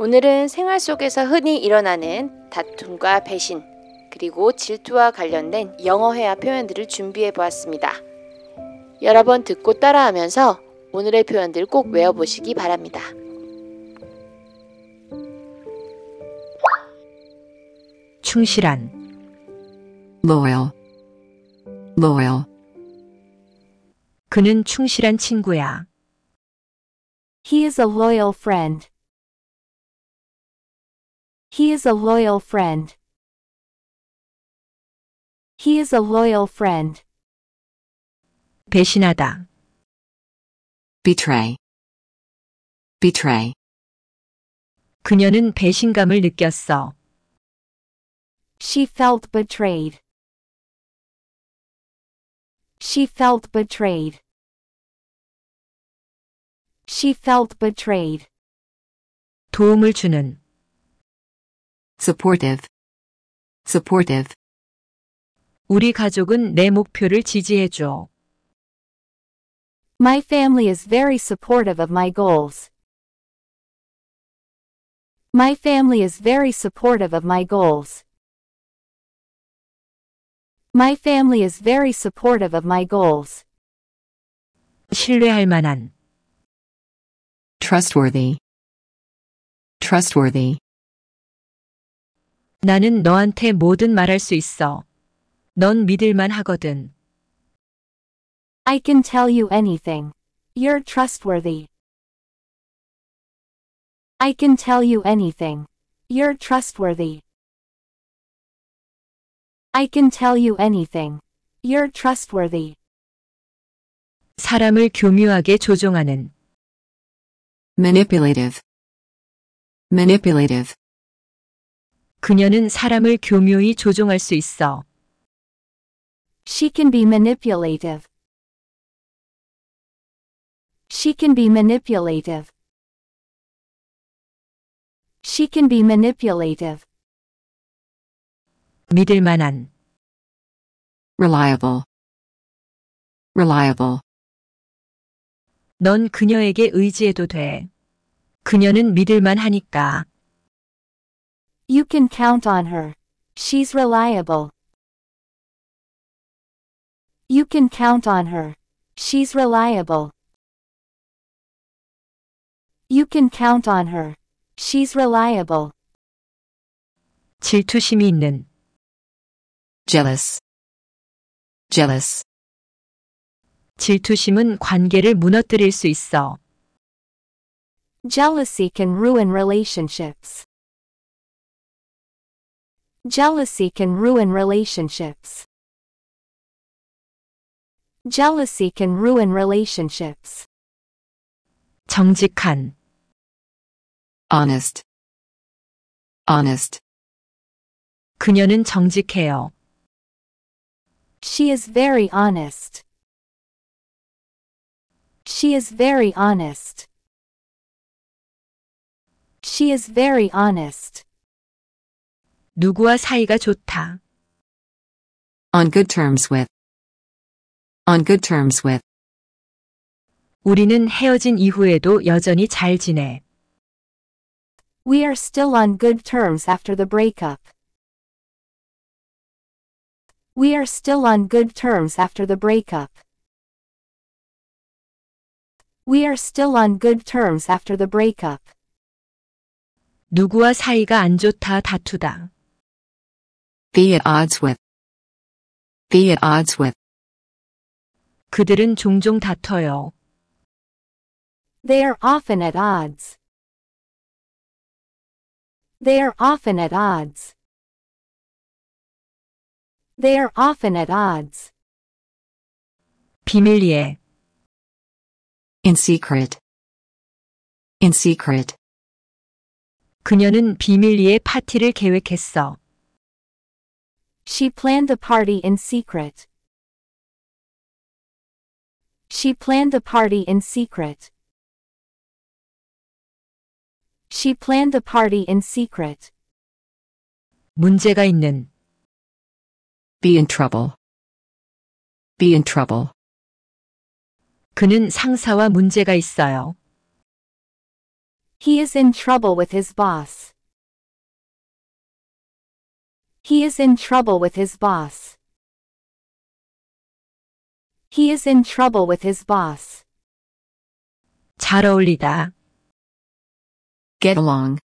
오늘은 생활 속에서 흔히 일어나는 다툼과 배신, 그리고 질투와 관련된 영어 회화 표현들을 준비해 보았습니다. 여러 번 듣고 따라하면서 오늘의 표현들 꼭 외워보시기 바랍니다. loyal loyal 그는 충실한 친구야. He is a loyal friend. He is a loyal friend. He is a loyal friend. 배신하다. Betray. Betray. 그녀는 배신감을 느꼈어. She felt betrayed. She felt betrayed. She felt betrayed. 도움을 주는 supportive supportive 우리 가족은 내 목표를 My family is very supportive of my goals. My family is very supportive of my goals. My family is very supportive of my goals. 신뢰할 만한 trustworthy trustworthy 나는 너한테 뭐든 말할 수 있어. 넌 믿을만 하거든. I can tell you anything. You're trustworthy. I can tell you anything. You're trustworthy. I can tell you anything. You're trustworthy. 사람을 교묘하게 조종하는 manipulative manipulative 그녀는 사람을 교묘히 조종할 수 있어. She can be manipulative. She can be manipulative. She can be manipulative. 믿을 만한 reliable reliable 넌 그녀에게 의지해도 돼. 그녀는 믿을 만하니까. You can count on her. She's reliable. You can count on her. She's reliable. You can count on her. She's reliable. 질투심이 있는 jealous jealous 질투심은 관계를 무너뜨릴 수 있어. Jealousy can ruin relationships. Jealousy can ruin relationships. Jealousy can ruin relationships. 정직한 honest honest 그녀는 정직해요. She is very honest. She is very honest. She is very honest. 누구와 사이가 좋다. On good terms with. On good terms with. 우리는 헤어진 이후에도 여전히 잘 지내. We are still on good terms after the breakup. We are still on good terms after the breakup. We are still on good terms after the breakup. 누구와 사이가 안 좋다 다투다. Be at odds with. Be at odds with. 그들은 종종 다퉈요. They are often at odds. They are often at odds. They are often at odds. 비밀리에. In secret. In secret. 그녀는 비밀리에 파티를 계획했어. She planned the party in secret. She planned the party in secret. She planned the party in secret. 문제가 있는 be in trouble be in trouble 그는 상사와 문제가 있어요. He is in trouble with his boss. He is in trouble with his boss. He is in trouble with his boss. 잘 어울리다. Get along.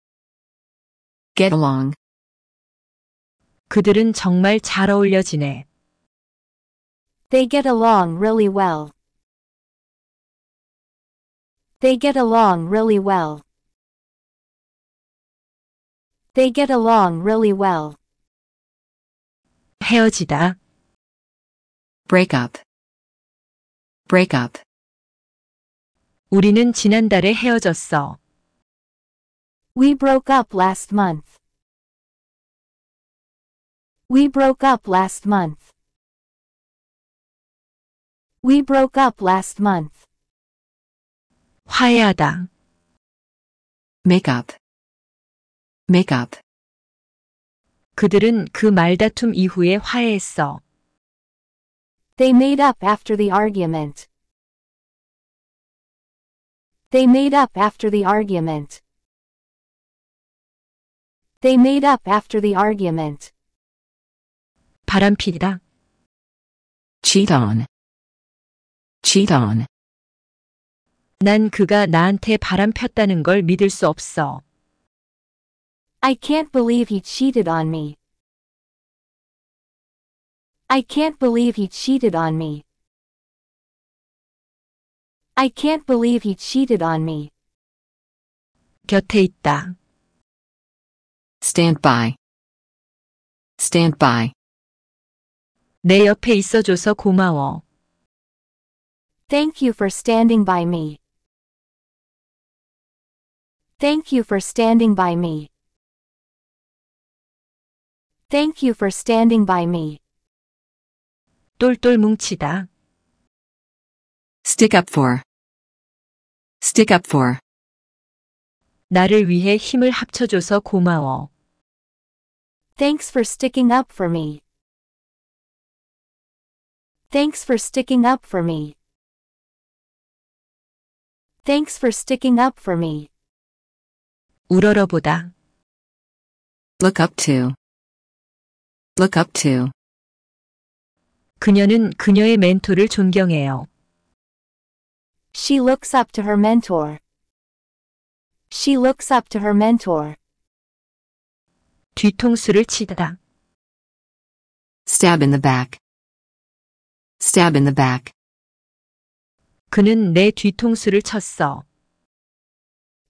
Get along. 그들은 정말 잘 어울려 They get along really well. They get along really well. They get along really well. 헤어지다 break up break up 우리는 지난달에 헤어졌어. We broke up last month. We broke up last month. We broke up last month. 화해하다 make up make up 그들은 그 말다툼 이후에 화해했어. They made up after the argument. They made up after the argument. They made up after the argument. 바람피다. Cheat on. Cheat on. 난 그가 나한테 바람폈다는 걸 믿을 수 없어. I can't believe he cheated on me. I can't believe he cheated on me. I can't believe he cheated on me. 곁에 있다. Stand by. Stand by. 내 옆에 있어줘서 고마워. Thank you for standing by me. Thank you for standing by me. Thank you for standing by me. 똘똘 뭉치다. Stick up for. Stick up for. 나를 위해 힘을 합쳐줘서 고마워. Thanks for sticking up for me. Thanks for sticking up for me. Thanks for sticking up for me. 우러러보다. Look up to. look up to. 그녀는 그녀의 멘토를 존경해요. She looks up to her mentor. She looks up to her mentor. 뒤통수를 치다. stab in the back. stab in the back. 그는 내 뒤통수를 쳤어.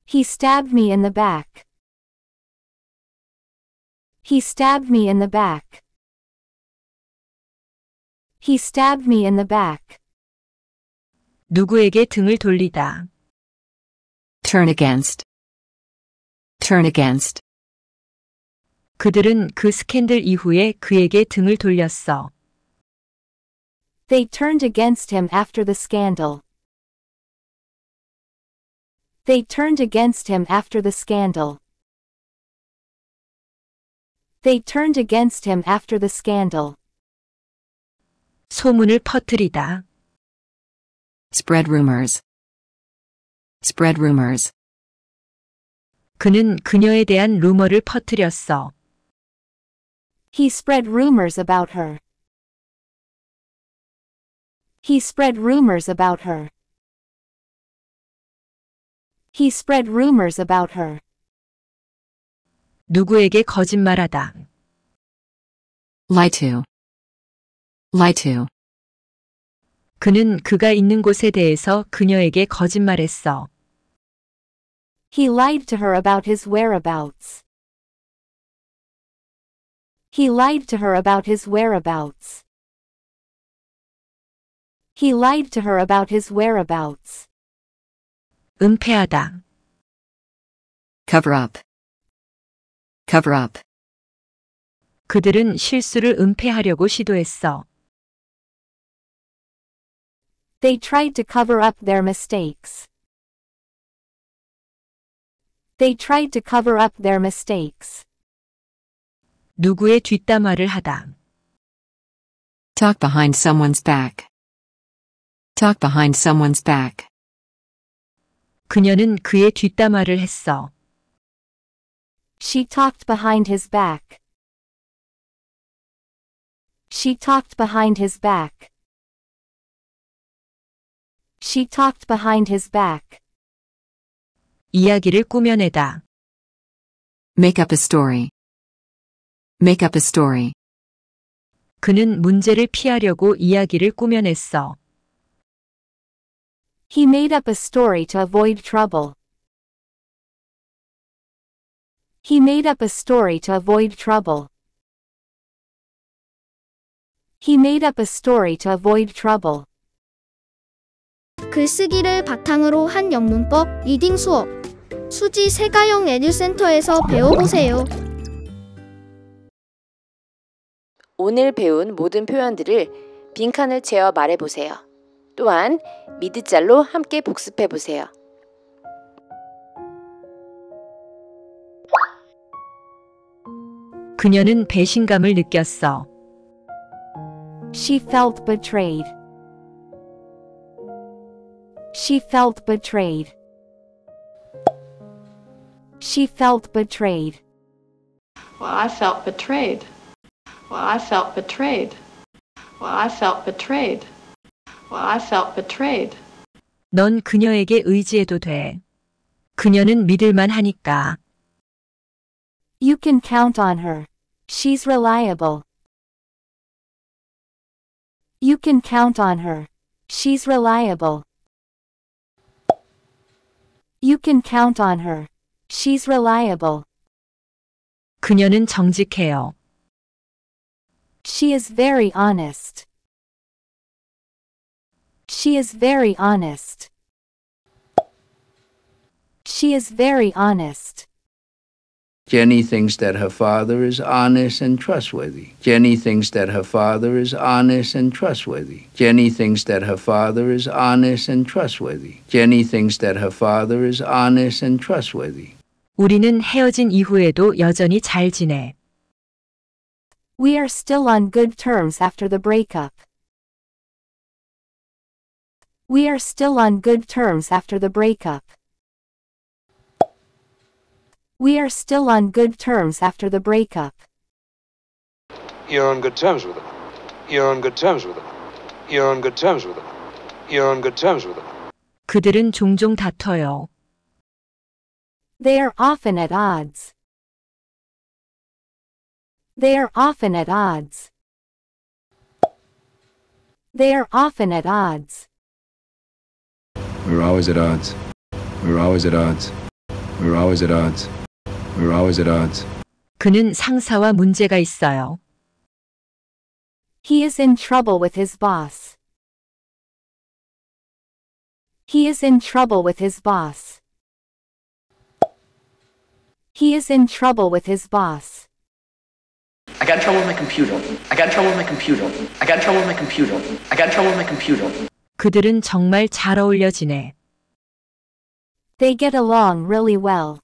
He stabbed me in the back. He stabbed me in the back. He stabbed me in the back. 누구에게 등을 돌리다. Turn against. Turn against. 그들은 그 스캔들 이후에 그에게 등을 돌렸어. They turned against him after the scandal. They turned against him after the scandal. They turned against him after the scandal. 소문을 퍼뜨리다. Spread rumors. Spread rumors. 그는 그녀에 대한 루머를 퍼뜨렸어. He spread rumors about her. He spread rumors about her. He spread rumors about her. 누구에게 거짓말하다. lie to lie to 그는 그가 있는 곳에 대해서 그녀에게 거짓말했어. He lied to her about his whereabouts. He lied to her about his whereabouts. He lied to her about his whereabouts. 은폐하다. cover up cover up. 그들은 실수를 은폐하려고 시도했어. They tried to cover up their mistakes. They tried to cover up their mistakes. 누구의 뒷담화를 하다. Talk behind someone's back. Talk behind someone's back. 그녀는 그의 뒷담화를 했어. She talked behind his back. She talked behind his back. She talked behind his back. 이야기를 꾸며내다. Make up a story. Make up a story. 그는 문제를 피하려고 이야기를 꾸며냈어. He made up a story to avoid trouble. He made up a story to avoid trouble. He made up a story to avoid trouble. 글쓰기를 바탕으로 한 영문법 리딩 수업 수지 세가영 에듀센터에서 배워보세요. 오늘 배운 모든 표현들을 빈칸을 채워 말해보세요. 또한 미드짤로 함께 복습해보세요. 그녀는 배신감을 느꼈어. She felt betrayed. She felt betrayed. She felt betrayed. Well, I felt betrayed. Well, I felt betrayed. Well, I felt betrayed. Well, I felt betrayed. 넌 그녀에게 의지해도 돼. 그녀는 믿을만 하니까. You can count on her. She's reliable. You can count on her. She's reliable. You can count on her. She's reliable. 그녀는 정직해요. She is very honest. She is very honest. She is very honest. Jenny thinks that her father is honest and trustworthy. Jenny thinks that her father is honest and trustworthy. Jenny thinks that her father is honest and trustworthy. Jenny thinks that her father is honest and trustworthy. 우리는 헤어진 이후에도 여전히 잘 지내. We are still on good terms after the breakup. We are still on good terms after the breakup. We are still on good terms after the breakup. You're on good terms with him. You're on good terms with him. You're on good terms with him. You're on good terms with him. 그들은 종종 다퉈요. They are often at odds. They are often at odds. They are often at odds. We are always at odds. We are always at odds. We are always at odds. We are always at odds. 그는 상사와 문제가 있어요. He is in trouble with his boss. He is in trouble with his boss. He is in trouble with his boss. I got in trouble with my computer. I got in trouble with my computer. I got in trouble with my computer. I got in trouble with my computer. 그들은 정말 잘 They get along really well.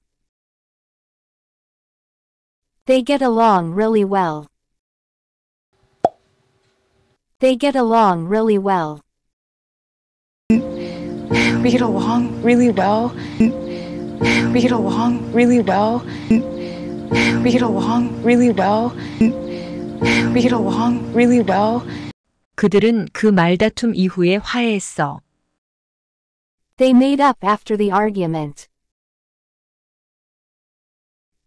They get along really well. They get along really well. We get along really well. We get along really well. We get along really well. We get along really well. 그들은 그 말다툼 이후에 화해했어. They made up after the argument.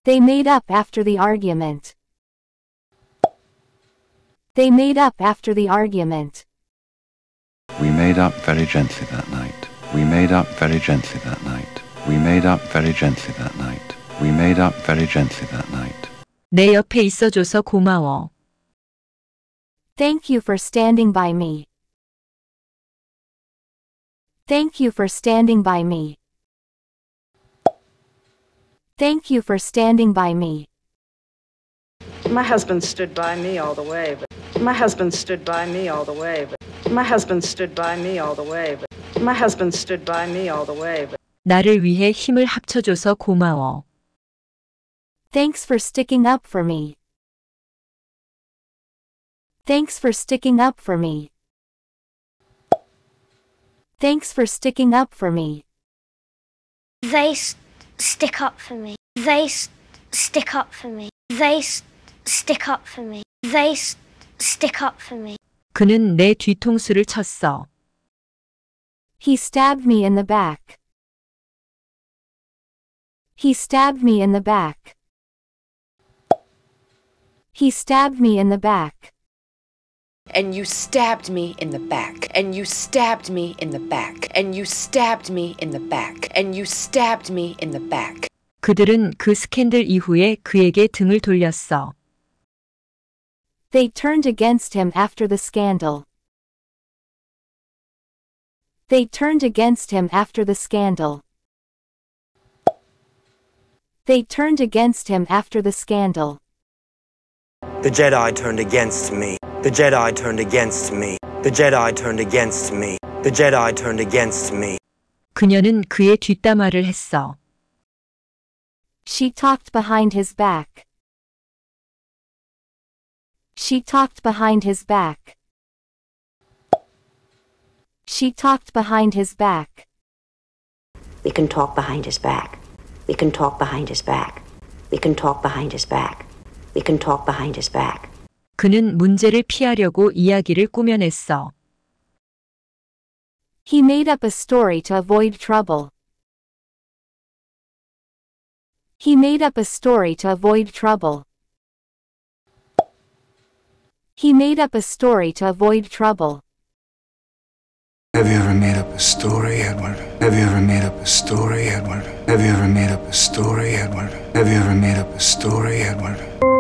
They made up after the argument. They made up after the argument. We made up very gently that night. We made up very gently that night. We made up very gently that night. We made up very gently that night. 내 옆에 있어줘서 고마워. Thank you for standing by me. Thank you for standing by me. Thank you for standing by me. My husband stood by me all the way, but my husband stood by me all the way, but my husband stood by me all the way, but my husband stood by me all the way. But... 나를 위해 힘을 합쳐줘서 고마워. Thanks for sticking up for me. Thanks for sticking up for me. Thanks for sticking up for me. They stick up for me. They stick up for me. They stick up for me. They stick up for me. 그는 내 뒤통수를 쳤어. He stabbed me in the back. He stabbed me in the back. He stabbed me in the back. And you stabbed me in the back. And you stabbed me in the back and you stabbed me in the back and you stabbed me in the back. 그들은 그 스캔들 이후에 그에게 등을 돌렸어. They turned against him after the scandal. They turned against him after the scandal. They turned against him after the scandal. The Jedi turned against me. The Jedi turned against me. The Jedi turned against me. The Jedi turned against me. 그녀는 그의 뒷담화를 했어. She talked behind his back. She talked behind his back. She talked behind his back. We can talk behind his back. We can talk behind his back. We can talk behind his back. We can talk behind his back. 그는 문제를 피하려고 이야기를 꾸며냈어. He made up a story to avoid trouble. He made up a story to avoid trouble. He made up a story to avoid trouble. Have you ever made up a story, Edward? Have you ever made up a story, Edward? Have you ever made up a story, Edward? Have you ever made up a story, Edward?